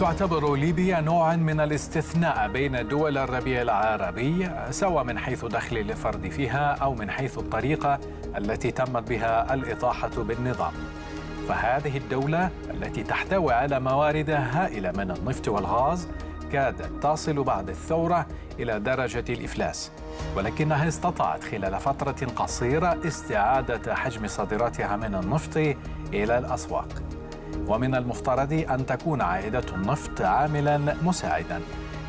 تعتبر ليبيا نوعا من الاستثناء بين دول الربيع العربي سواء من حيث دخل الفرد فيها او من حيث الطريقه التي تمت بها الاطاحه بالنظام. فهذه الدوله التي تحتوي على موارد هائله من النفط والغاز كادت تصل بعد الثوره الى درجه الافلاس ولكنها استطاعت خلال فتره قصيره استعاده حجم صادراتها من النفط الى الاسواق. ومن المفترض أن تكون عائدة النفط عاملا مساعدا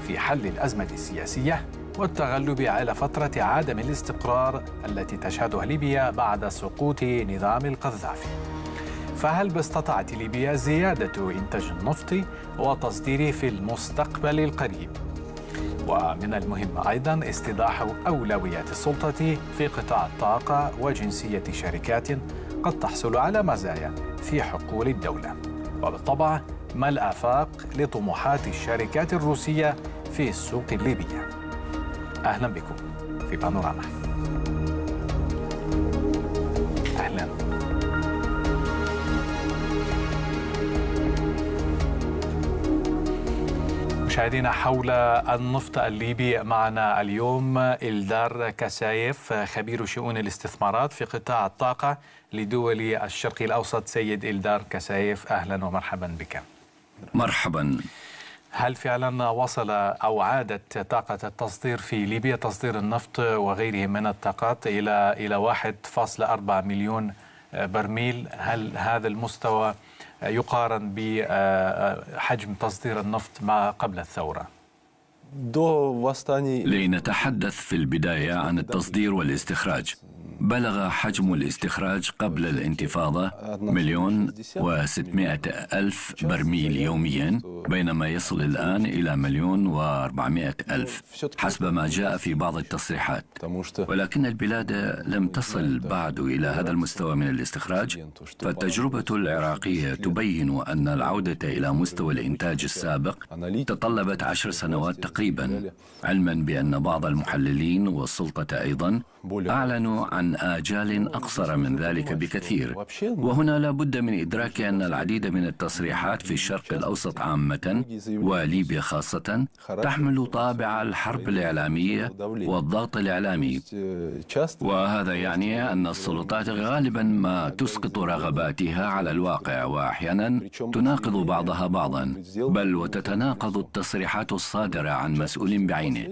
في حل الأزمة السياسية والتغلب على فترة عدم الاستقرار التي تشهدها ليبيا بعد سقوط نظام القذافي فهل باستطاعت ليبيا زيادة إنتاج النفط وتصديره في المستقبل القريب؟ ومن المهم أيضا استيضاح أولويات السلطة في قطاع الطاقة وجنسية شركات قد تحصل على مزايا في حقول الدولة وبالطبع ما الآفاق لطموحات الشركات الروسية في السوق الليبية أهلا بكم في بانوراما مشاهدينا حول النفط الليبي معنا اليوم إلدار كسايف خبير شؤون الاستثمارات في قطاع الطاقة لدول الشرق الأوسط سيد إلدار كسايف أهلا ومرحبا بك مرحبا هل فعلا وصل أو عادت طاقة التصدير في ليبيا تصدير النفط وغيره من الطاقات إلى إلى 1.4 مليون برميل هل هذا المستوى يقارن بحجم تصدير النفط ما قبل الثورة؟ لنتحدث في البداية عن التصدير والاستخراج بلغ حجم الاستخراج قبل الانتفاضة مليون وستمائة ألف برميل يوميا بينما يصل الآن إلى مليون وأربعمائة ألف حسب ما جاء في بعض التصريحات ولكن البلاد لم تصل بعد إلى هذا المستوى من الاستخراج فالتجربة العراقية تبين أن العودة إلى مستوى الإنتاج السابق تطلبت عشر سنوات تقريبا علما بأن بعض المحللين والسلطة أيضا أعلنوا عن آجال أقصر من ذلك بكثير وهنا لا بد من إدراك أن العديد من التصريحات في الشرق الأوسط عامة وليبيا خاصة تحمل طابع الحرب الإعلامية والضغط الإعلامي وهذا يعني أن السلطات غالبا ما تسقط رغباتها على الواقع وأحيانا تناقض بعضها بعضا بل وتتناقض التصريحات الصادرة عن مسؤول بعينه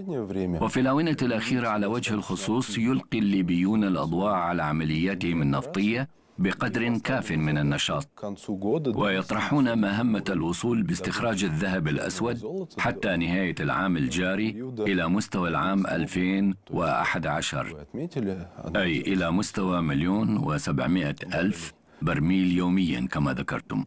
وفي الآونة الأخيرة على وجه الخصوص يلقي الليبيون الأضواء الأضواء على عملياتهم النفطية بقدر كاف من النشاط ويطرحون مهمة الوصول باستخراج الذهب الأسود حتى نهاية العام الجاري إلى مستوى العام 2011 أي إلى مستوى مليون وسبعمائة ألف برميل يوميا كما ذكرتم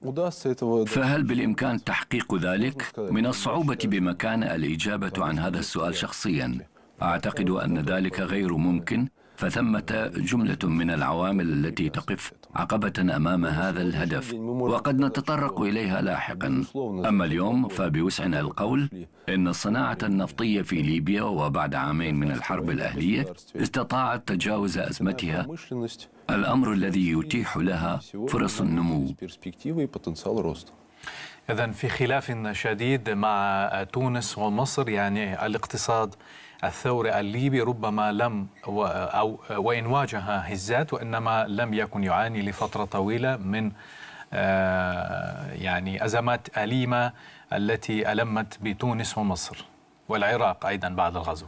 فهل بالإمكان تحقيق ذلك؟ من الصعوبة بمكان الإجابة عن هذا السؤال شخصيا أعتقد أن ذلك غير ممكن فثمة جملة من العوامل التي تقف عقبة أمام هذا الهدف وقد نتطرق إليها لاحقا أما اليوم فبوسعنا القول إن الصناعة النفطية في ليبيا وبعد عامين من الحرب الأهلية استطاعت تجاوز أزمتها الأمر الذي يتيح لها فرص النمو إذا في خلاف شديد مع تونس ومصر يعني الاقتصاد الثوري الليبي ربما لم و أو وإن واجه هزات وإنما لم يكن يعاني لفترة طويلة من آه، يعني أزمات أليمة التي ألمت بتونس ومصر والعراق أيضا بعد الغزو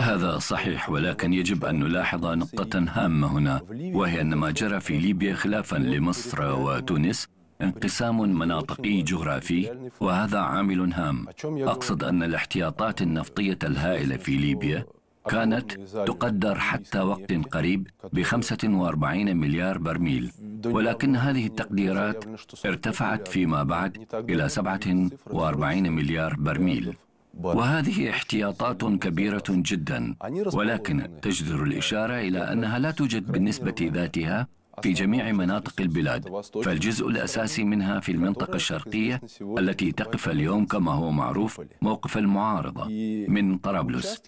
هذا صحيح ولكن يجب أن نلاحظ نقطة هامة هنا وهي أن ما جرى في ليبيا خلافا لمصر وتونس انقسام مناطقي جغرافي وهذا عامل هام أقصد أن الاحتياطات النفطية الهائلة في ليبيا كانت تقدر حتى وقت قريب ب 45 مليار برميل ولكن هذه التقديرات ارتفعت فيما بعد إلى 47 مليار برميل وهذه احتياطات كبيرة جدا ولكن تجدر الإشارة إلى أنها لا توجد بالنسبة ذاتها في جميع مناطق البلاد فالجزء الأساسي منها في المنطقة الشرقية التي تقف اليوم كما هو معروف موقف المعارضة من طرابلس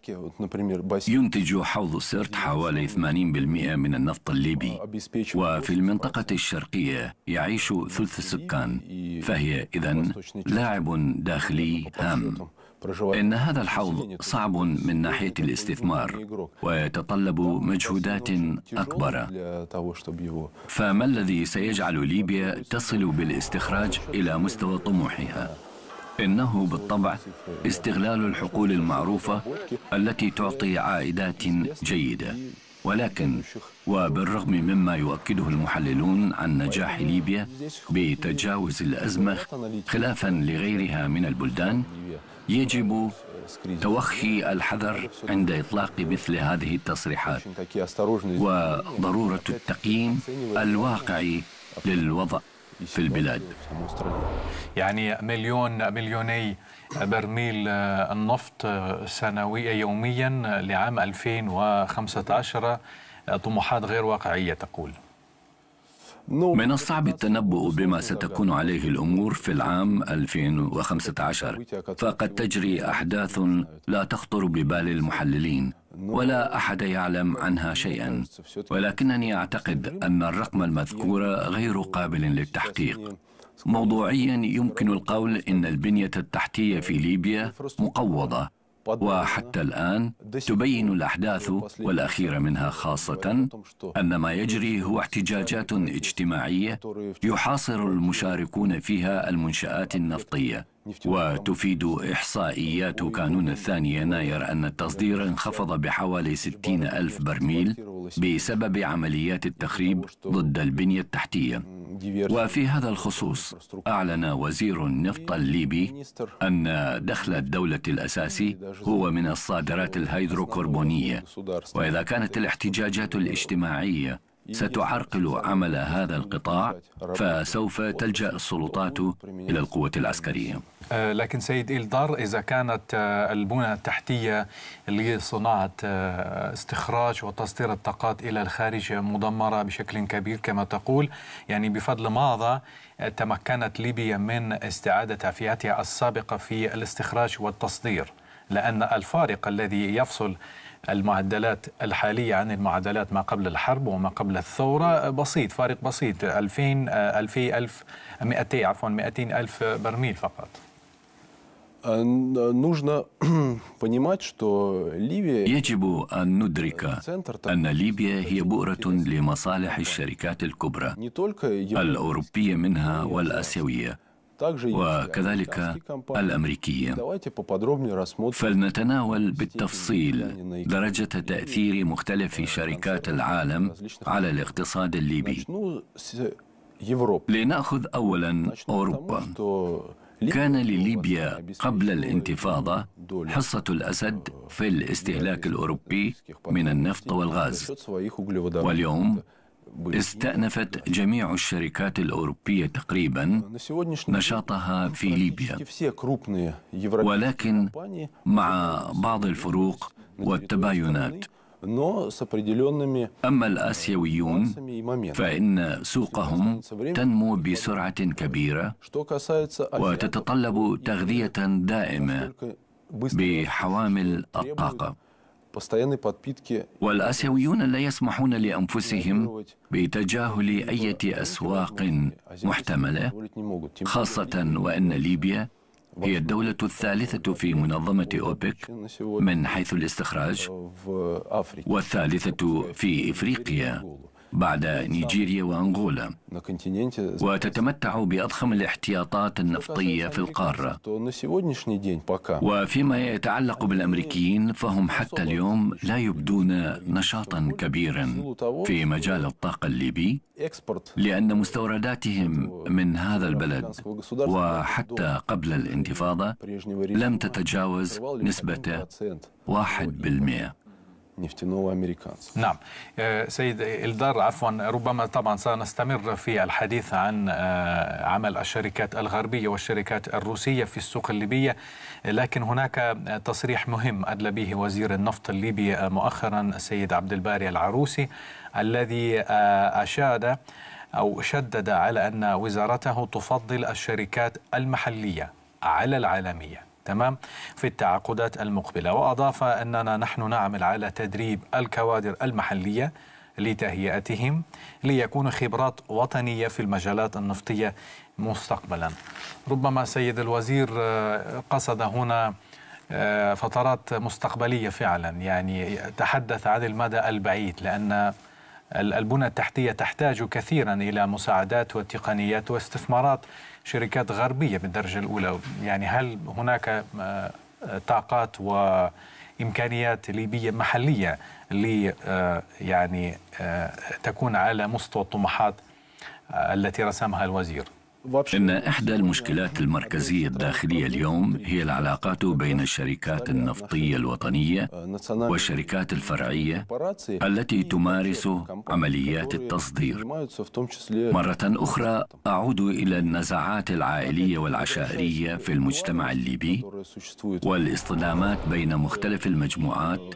ينتج حوض السرت حوالي 80% من النفط الليبي وفي المنطقة الشرقية يعيش ثلث السكان فهي إذن لاعب داخلي هام إن هذا الحوض صعب من ناحية الاستثمار ويتطلب مجهودات أكبر فما الذي سيجعل ليبيا تصل بالاستخراج إلى مستوى طموحها؟ إنه بالطبع استغلال الحقول المعروفة التي تعطي عائدات جيدة ولكن وبالرغم مما يؤكده المحللون عن نجاح ليبيا بتجاوز الأزمة خلافا لغيرها من البلدان يجب توخي الحذر عند إطلاق مثل هذه التصريحات وضرورة التقييم الواقعي للوضع في البلاد يعني مليون مليوني برميل النفط سنويا يوميا لعام 2015 طموحات غير واقعية تقول من الصعب التنبؤ بما ستكون عليه الأمور في العام 2015 فقد تجري أحداث لا تخطر ببال المحللين ولا أحد يعلم عنها شيئا ولكنني أعتقد أن الرقم المذكور غير قابل للتحقيق موضوعيا يمكن القول إن البنية التحتية في ليبيا مقوضة وحتى الآن تبين الأحداث والأخيرة منها خاصة أن ما يجري هو احتجاجات اجتماعية يحاصر المشاركون فيها المنشآت النفطية وتفيد إحصائيات كانون الثاني يناير أن التصدير انخفض بحوالي 60 ألف برميل بسبب عمليات التخريب ضد البنية التحتية وفي هذا الخصوص أعلن وزير النفط الليبي أن دخل الدولة الأساسي هو من الصادرات الهيدروكربونية وإذا كانت الاحتجاجات الاجتماعية ستعرقل عمل هذا القطاع فسوف تلجا السلطات الى القوه العسكريه آه، لكن سيد إلدار إذا كانت آه، البنى التحتية لصناعة آه، استخراج وتصدير الطاقات إلى الخارج مدمرة بشكل كبير كما تقول يعني بفضل ماذا تمكنت ليبيا من استعادة تعفياتها السابقة في الاستخراج والتصدير لأن الفارق الذي يفصل المعدلات الحالية عن المعدلات ما قبل الحرب وما قبل الثورة بسيط فارق بسيط 2000 2000 1200 عفوا 200 ألف برميل فقط нужно понимать, что Ливия يجب أن ندرك أن ليبيا هي بؤرة لمصالح الشركات الكبرى الأوروبية منها والآسيوية وكذلك الأمريكية فلنتناول بالتفصيل درجة تأثير مختلف شركات العالم على الاقتصاد الليبي لنأخذ أولا أوروبا كان لليبيا قبل الانتفاضة حصة الأسد في الاستهلاك الأوروبي من النفط والغاز واليوم استأنفت جميع الشركات الأوروبية تقريبا نشاطها في ليبيا ولكن مع بعض الفروق والتباينات أما الآسيويون فإن سوقهم تنمو بسرعة كبيرة وتتطلب تغذية دائمة بحوامل الطاقة والآسيويون لا يسمحون لأنفسهم بتجاهل أي أسواق محتملة خاصة وأن ليبيا هي الدولة الثالثة في منظمة أوبك من حيث الاستخراج والثالثة في إفريقيا بعد نيجيريا وأنغولا وتتمتع بأضخم الاحتياطات النفطية في القارة وفيما يتعلق بالأمريكيين فهم حتى اليوم لا يبدون نشاطا كبيرا في مجال الطاقة الليبي لأن مستورداتهم من هذا البلد وحتى قبل الانتفاضة لم تتجاوز نسبة واحد بالمئة نفتنوه أمريكان نعم آه، سيد الدار عفوا ربما طبعا سنستمر في الحديث عن آه، عمل الشركات الغربيه والشركات الروسيه في السوق الليبيه لكن هناك تصريح مهم ادلى به وزير النفط الليبي آه، مؤخرا السيد عبد الباري العروسي الذي اشاد او شدد على ان وزارته تفضل الشركات المحليه على العالميه تمام في التعاقدات المقبله واضاف اننا نحن نعمل على تدريب الكوادر المحليه لتهيئتهم ليكونوا خبرات وطنيه في المجالات النفطيه مستقبلا. ربما سيد الوزير آه، قصد هنا آه، فترات مستقبليه فعلا يعني تحدث عن المدى البعيد لان البنى التحتيه تحتاج كثيرا الى مساعدات وتقنيات واستثمارات شركات غربية بالدرجه الأولى يعني هل هناك آه، طاقات وإمكانيات ليبية محلية لي آه، يعني آه، تكون على مستوى الطموحات التي رسمها الوزير إن إحدى المشكلات المركزية الداخلية اليوم هي العلاقات بين الشركات النفطية الوطنية والشركات الفرعية التي تمارس عمليات التصدير. مرة أخرى أعود إلى النزاعات العائلية والعشائرية في المجتمع الليبي والاصطدامات بين مختلف المجموعات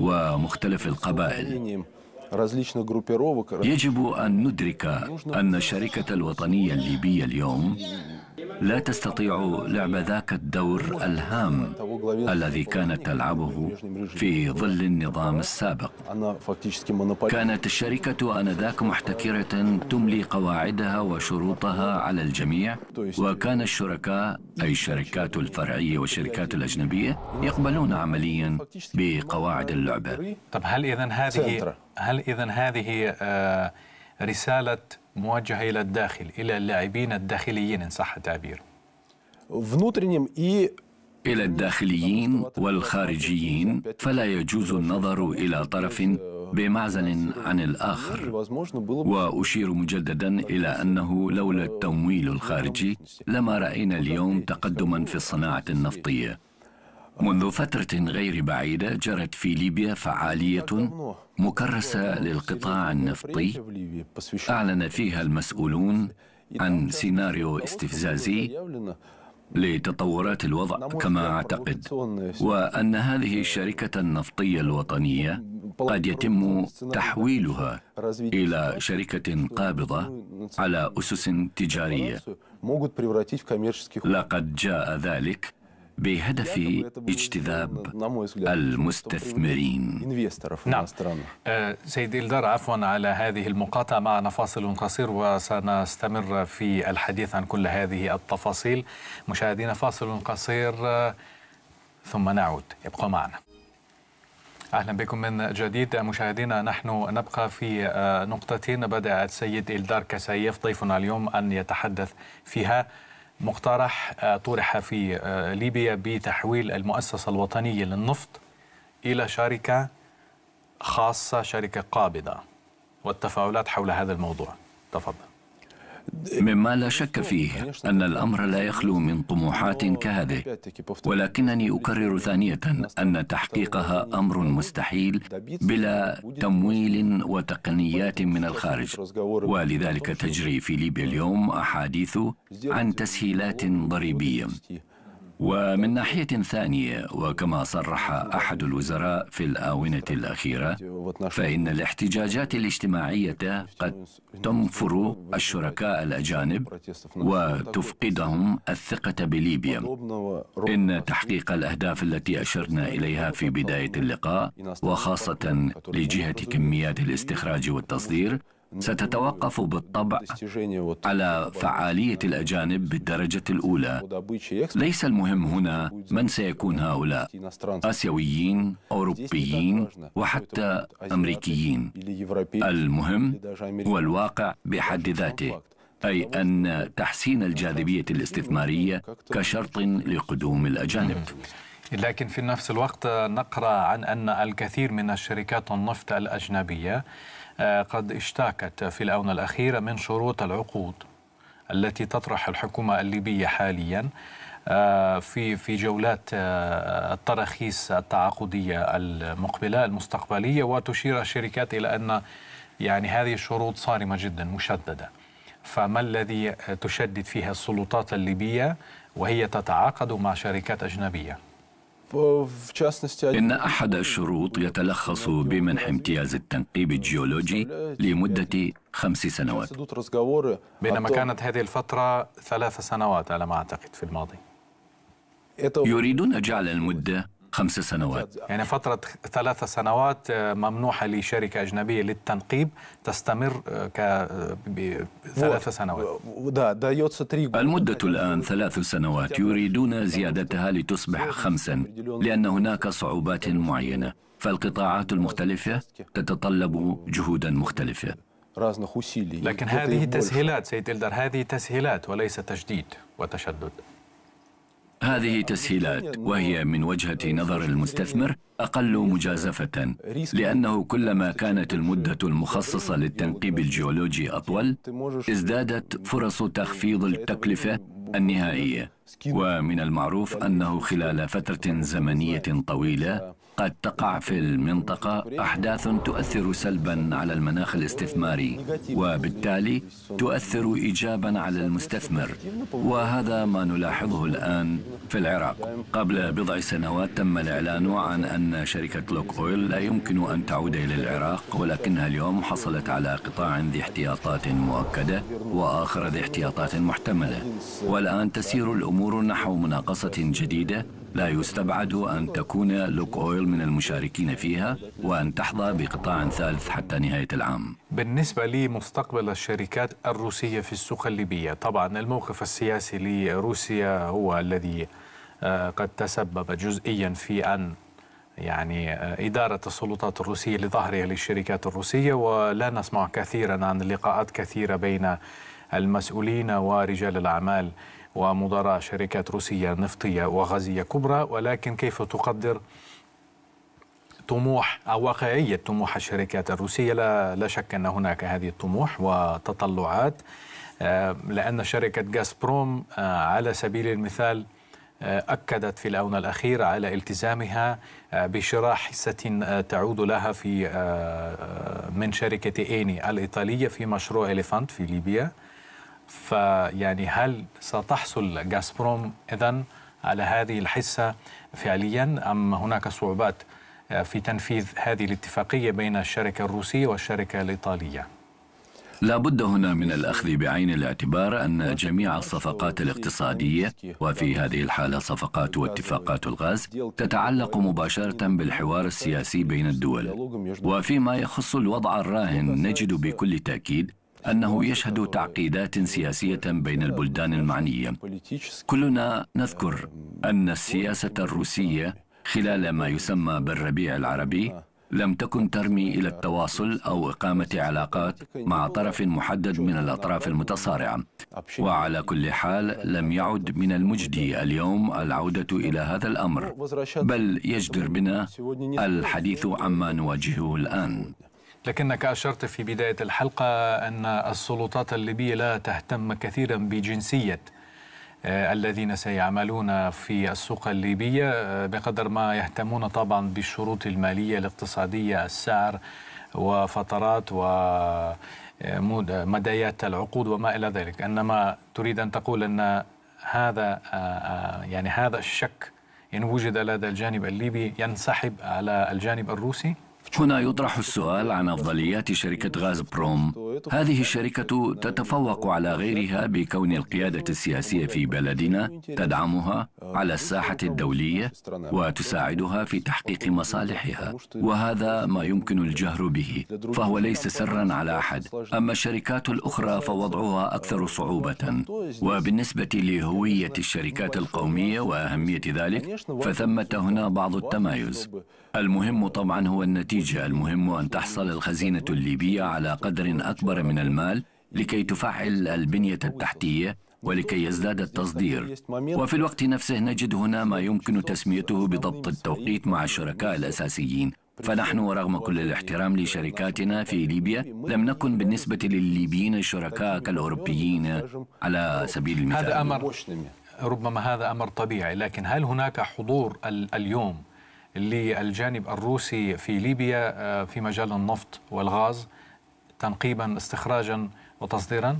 ومختلف القبائل. يجب أن ندرك أن الشركة الوطنية الليبية اليوم لا تستطيع لعب ذاك الدور الهام الذي كانت تلعبه في ظل النظام السابق كانت الشركة آنذاك محتكرة تملي قواعدها وشروطها على الجميع وكان الشركاء أي الشركات الفرعية والشركات الأجنبية يقبلون عمليا بقواعد اللعبة طب هل إذا هذه هل إذا هذه آه، رسالة موجهة إلى الداخل إلى اللاعبين الداخليين إن صح التعبير إلى الداخليين والخارجيين فلا يجوز النظر إلى طرف بمعزل عن الآخر وأشير مجددا إلى أنه لولا التمويل الخارجي لما رأينا اليوم تقدما في الصناعة النفطية منذ فترة غير بعيدة جرت في ليبيا فعالية مكرسة للقطاع النفطي أعلن فيها المسؤولون عن سيناريو استفزازي لتطورات الوضع كما أعتقد وأن هذه الشركة النفطية الوطنية قد يتم تحويلها إلى شركة قابضة على أسس تجارية لقد جاء ذلك بهدف اجتذاب المستثمرين نعم, نعم. آه، سيد إلدار عفوا على هذه المقاطعة معنا فاصل قصير وسنستمر في الحديث عن كل هذه التفاصيل مشاهدينا فاصل قصير آه، ثم نعود ابقوا معنا اهلا بكم من جديد مشاهدينا نحن نبقى في آه، نقطتين بدأ السيد إلدار كسيف ضيفنا اليوم أن يتحدث فيها مقترح آه، طرح في آه، ليبيا بتحويل المؤسسة الوطنية للنفط إلى شركة خاصة شركة قابضة والتفاعلات حول هذا الموضوع تفضل مما لا شك فيه أن الأمر لا يخلو من طموحات كهذه ولكنني أكرر ثانية أن تحقيقها أمر مستحيل بلا تمويل وتقنيات من الخارج ولذلك تجري في ليبيا اليوم أحاديث عن تسهيلات ضريبية ومن ناحية ثانية وكما صرح أحد الوزراء في الآونة الأخيرة فإن الاحتجاجات الاجتماعية قد تنفر الشركاء الأجانب وتفقدهم الثقة بليبيا إن تحقيق الأهداف التي أشرنا إليها في بداية اللقاء وخاصة لجهة كميات الاستخراج والتصدير ستتوقف بالطبع على فعالية الأجانب بالدرجة الأولى ليس المهم هنا من سيكون هؤلاء آسيويين أوروبيين وحتى أمريكيين المهم هو الواقع بحد ذاته أي أن تحسين الجاذبية الاستثمارية كشرط لقدوم الأجانب لكن في نفس الوقت نقرأ عن أن الكثير من الشركات النفط الأجنبية قد اشتاكت في الآونة الأخيرة من شروط العقود التي تطرح الحكومة الليبية حاليا آه، في في جولات آه، التراخيص التعاقدية المقبلة المستقبلية وتشير الشركات إلى أن يعني هذه الشروط صارمة جدا مشددة فما الذي تشدد فيها السلطات الليبية وهي تتعاقد مع شركات أجنبية إن أحد الشروط يتلخص بمنح امتياز التنقيب الجيولوجي لمدة خمس سنوات بينما كانت هذه الفترة ثلاث سنوات على ما أعتقد في الماضي يريدون جعل المدة خمس سنوات يعني فترة ثلاث سنوات آه، ممنوحة لشركة أجنبية للتنقيب تستمر آه، ك آه، ثلاث سنوات المدة الآن ثلاث سنوات يريدون زيادتها لتصبح خمسا لأن هناك صعوبات معينة فالقطاعات المختلفة تتطلب جهودا مختلفة لكن هذه تسهيلات سيد إلدر هذه تسهيلات وليس تجديد وتشدد هذه تسهيلات وهي من وجهة نظر المستثمر أقل مجازفة لأنه كلما كانت المدة المخصصة للتنقيب الجيولوجي أطول ازدادت فرص تخفيض التكلفة النهائية ومن المعروف أنه خلال فترة زمنية طويلة قد تقع في المنطقة أحداث تؤثر سلبا على المناخ الاستثماري وبالتالي تؤثر إيجابا على المستثمر وهذا ما نلاحظه الآن في العراق قبل بضع سنوات تم الإعلان عن أن شركة لوك أويل لا يمكن أن تعود إلى العراق ولكنها اليوم حصلت على قطاع ذي احتياطات مؤكدة وآخر ذي احتياطات محتملة والآن تسير الأمور نحو مناقصة جديدة لا يستبعد أن تكون لوك أويل من المشاركين فيها وأن تحظى بقطاع ثالث حتى نهاية العام بالنسبة لمستقبل الشركات الروسية في السوق الليبية طبعا الموقف السياسي لروسيا هو الذي آه، قد تسبب جزئيا في أن يعني آه، إدارة السلطات الروسية لظهرها للشركات الروسية ولا نسمع كثيرا عن لقاءات كثيرة بين المسؤولين ورجال الأعمال ومدراء شركات روسية نفطية وغازية كبرى ولكن كيف تقدر طموح أو واقعية طموح الشركات الروسية لا, لا شك أن هناك هذه الطموح وتطلعات آه، لأن شركة غازبروم آه، على سبيل المثال آه، أكدت في الآونة الأخيرة على التزامها بشراء حصة تعود لها في من شركة إيني الإيطالية في مشروع إليفانت في ليبيا فيعني هل ستحصل غازبروم إذا على هذه الحصة فعليا أم هناك صعوبات في تنفيذ هذه الاتفاقية بين الشركة الروسية والشركة الإيطالية؟ لا بد هنا من الأخذ بعين الاعتبار أن جميع الصفقات الاقتصادية وفي هذه الحالة صفقات واتفاقات الغاز تتعلق مباشرة بالحوار السياسي بين الدول وفيما يخص الوضع الراهن نجد بكل تأكيد أنه يشهد تعقيدات سياسية بين البلدان المعنية كلنا نذكر أن السياسة الروسية خلال ما يسمى بالربيع العربي لم تكن ترمي إلى التواصل أو إقامة علاقات مع طرف محدد من الأطراف المتصارعة وعلى كل حال لم يعد من المجدي اليوم العودة إلى هذا الأمر بل يجدر بنا الحديث عما نواجهه الآن لكنك أشرت في بداية الحلقة أن السلطات الليبية لا تهتم كثيرا بجنسية آه، الذين سيعملون في السوق الليبية آه، بقدر ما يهتمون طبعا بالشروط المالية الاقتصادية السعر وفترات و آه، مدايات العقود وما إلى ذلك إنما تريد أن تقول أن هذا يعني هذا الشك إن وجد لدى الجانب الليبي ينسحب على الجانب الروسي هنا يطرح السؤال عن أفضليات شركة غاز بروم هذه الشركة تتفوق على غيرها بكون القيادة السياسية في بلدنا تدعمها على الساحة الدولية وتساعدها في تحقيق مصالحها وهذا ما يمكن الجهر به فهو ليس سرا على أحد أما الشركات الأخرى فوضعها أكثر صعوبة وبالنسبة لهوية الشركات القومية وأهمية ذلك فثمة هنا بعض التمايز المهم طبعا هو النتيجة المهم أن تحصل الخزينة الليبية على قدر أكبر من المال لكي تفعل البنية التحتية ولكي يزداد التصدير وفي الوقت نفسه نجد هنا ما يمكن تسميته بضبط التوقيت مع الشركاء الأساسيين فنحن ورغم كل الاحترام لشركاتنا في ليبيا لم نكن بالنسبة للليبيين شركاء كالأوروبيين على سبيل المثال هذا أمر ربما هذا أمر طبيعي لكن هل هناك حضور اليوم للجانب الروسي في ليبيا آه، في مجال النفط والغاز تنقيبا استخراجا وتصديرا؟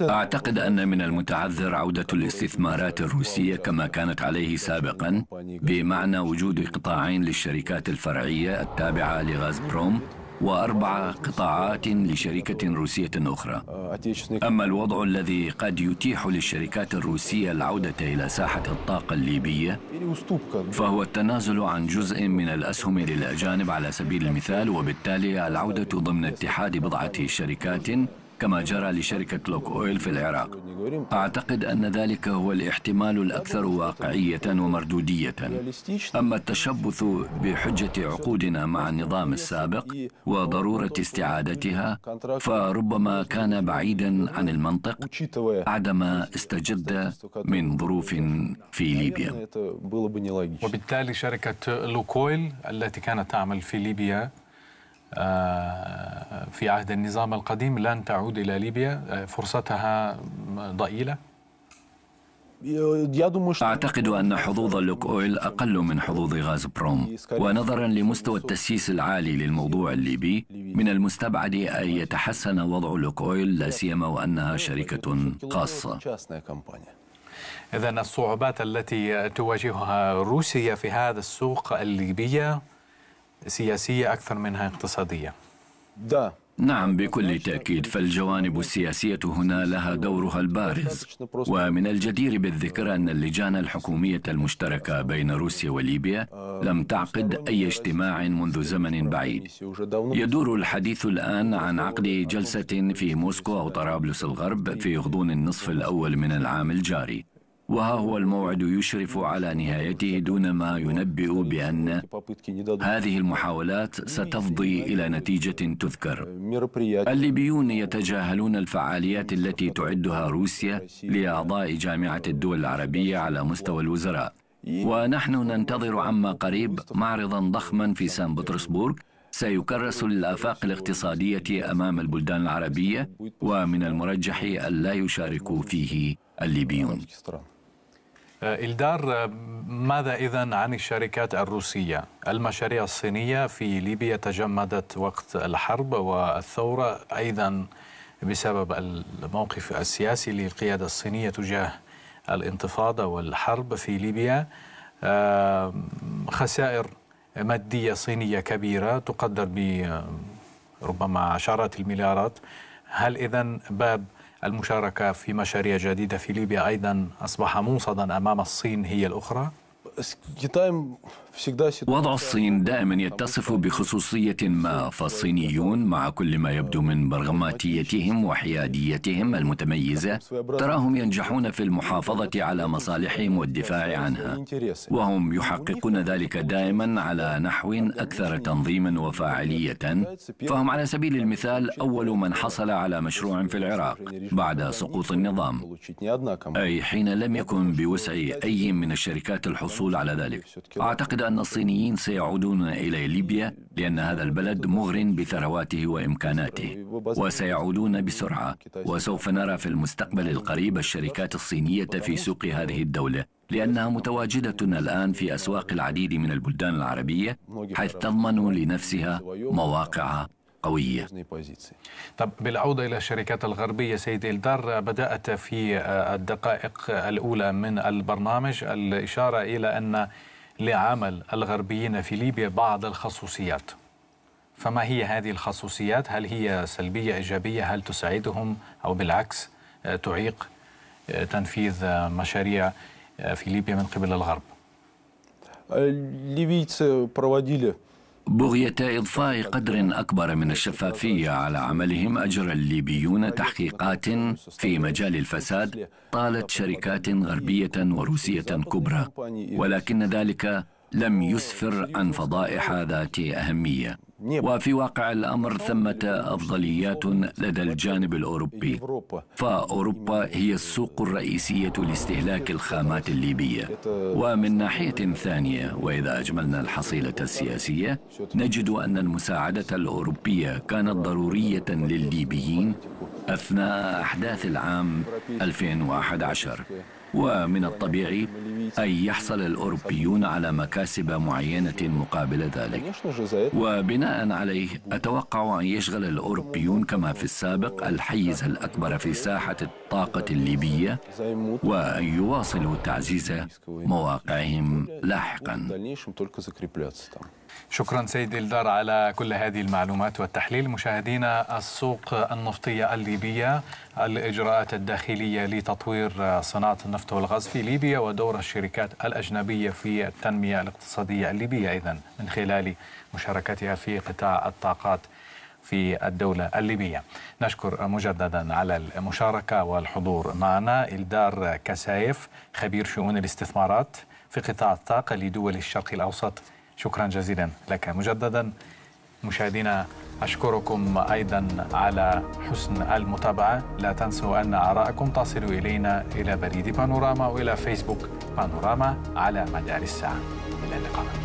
أعتقد أن من المتعذر عودة الاستثمارات الروسية كما كانت عليه سابقا بمعنى وجود قطاعين للشركات الفرعية التابعة لغاز بروم وأربع قطاعات لشركة روسية أخرى آه، أما الوضع الذي قد يتيح للشركات الروسية العودة إلى ساحة الطاقة الليبية يعني فهو التنازل عن جزء من الأسهم للأجانب على سبيل المثال وبالتالي العودة ضمن اتحاد بضعة شركات كما جرى لشركة لوك أويل في العراق أعتقد أن ذلك هو الاحتمال الأكثر واقعية ومردودية أما التشبث بحجة عقودنا مع النظام السابق وضرورة استعادتها فربما كان بعيدا عن المنطق عدم استجد من ظروف في ليبيا وبالتالي شركة لوكويل التي كانت تعمل في ليبيا آه، في عهد النظام القديم لن تعود إلى ليبيا آه، فرصتها ضئيلة أعتقد أن حظوظ لوك أويل أقل من حظوظ غاز بروم ونظرا لمستوى التسييس العالي للموضوع الليبي من المستبعد أن يتحسن وضع لوك أويل لا سيما وأنها شركة خاصة إذا الصعوبات التي تواجهها روسيا في هذا السوق الليبية سياسية أكثر منها اقتصادية نعم بكل تأكيد فالجوانب السياسية هنا لها دورها البارز ومن الجدير بالذكر أن اللجان الحكومية المشتركة بين روسيا وليبيا لم تعقد أي اجتماع منذ زمن بعيد يدور الحديث الآن عن عقد جلسة في موسكو أو طرابلس الغرب في غضون النصف الأول من العام الجاري وها هو الموعد يشرف على نهايته دون ما ينبئ بأن هذه المحاولات ستفضي إلى نتيجة تذكر الليبيون يتجاهلون الفعاليات التي تعدها روسيا لأعضاء جامعة الدول العربية على مستوى الوزراء ونحن ننتظر عما قريب معرضا ضخما في سان بطرسبورغ سيكرس الآفاق الاقتصادية أمام البلدان العربية ومن المرجح ألا يشارك فيه الليبيون آه، إلدار آه، ماذا إذا عن الشركات الروسية؟ المشاريع الصينية في ليبيا تجمدت وقت الحرب والثورة أيضا بسبب الموقف السياسي للقيادة الصينية تجاه الانتفاضة والحرب في ليبيا آه، خسائر مادية صينية كبيرة تقدر بربما عشرات المليارات هل إذا باب المشاركة في مشاريع جديدة في ليبيا أيضا أصبح موصدا أمام الصين هي الأخرى وضع الصين دائما يتصف بخصوصية ما فالصينيون مع كل ما يبدو من برغماتيتهم وحياديتهم المتميزة تراهم ينجحون في المحافظة على مصالحهم والدفاع عنها وهم يحققون ذلك دائما على نحو أكثر تنظيما وفاعلية فهم على سبيل المثال أول من حصل على مشروع في العراق بعد سقوط النظام أي حين لم يكن بوسع أي من الشركات الحصول على ذلك أعتقد أعتقد أن الصينيين سيعودون إلى ليبيا لأن هذا البلد مغر بثرواته وإمكاناته وسيعودون بسرعة وسوف نرى في المستقبل القريب الشركات الصينية في سوق هذه الدولة لأنها متواجدة الآن في أسواق العديد من البلدان العربية حيث تضمن لنفسها مواقع قوية طب بالعودة إلى الشركات الغربية سيد إلدار بدأت في الدقائق الأولى من البرنامج الإشارة إلى أن لعمل الغربيين في ليبيا بعض الخصوصيات فما هي هذه الخصوصيات هل هي سلبية إيجابية هل تساعدهم أو بالعكس آه، تعيق آه، تنفيذ آه، مشاريع في ليبيا من قبل الغرب ليبيцы проводили بغية إضفاء قدر أكبر من الشفافية على عملهم أجرى الليبيون تحقيقات في مجال الفساد طالت شركات غربية وروسية كبرى ولكن ذلك لم يسفر عن فضائح ذات أهمية نعم. وفي واقع الأمر ثمة أفضليات لدى الجانب الأوروبي فأوروبا هي السوق الرئيسية لاستهلاك الخامات الليبية ومن ناحية ثانية وإذا أجملنا الحصيلة السياسية نجد أن المساعدة الأوروبية كانت ضرورية للليبيين أثناء أحداث العام 2011 ومن الطبيعي أن يحصل الأوروبيون على مكاسب معينة مقابل ذلك وبناء عليه أتوقع أن يشغل الأوروبيون كما في السابق الحيز الأكبر في ساحة الطاقة الليبية وأن يواصلوا تعزيز مواقعهم لاحقا شكرا سيد إلدار على كل هذه المعلومات والتحليل مشاهدينا السوق النفطية الليبية الإجراءات الداخلية لتطوير صناعة النفط النفط والغاز في ليبيا ودور الشركات الأجنبية في التنمية الاقتصادية الليبية أيضا من خلال مشاركتها في قطاع الطاقات في الدولة الليبية نشكر مجددا على المشاركة والحضور معنا إلدار كسايف خبير شؤون الاستثمارات في قطاع الطاقة لدول الشرق الأوسط شكرا جزيلا لك مجددا مشاهدينا أشكركم أيضا على حسن المتابعة لا تنسوا أن آراءكم تصل إلينا إلى بريد بانوراما وإلى فيسبوك بانوراما على مدار الساعة إلى اللقاء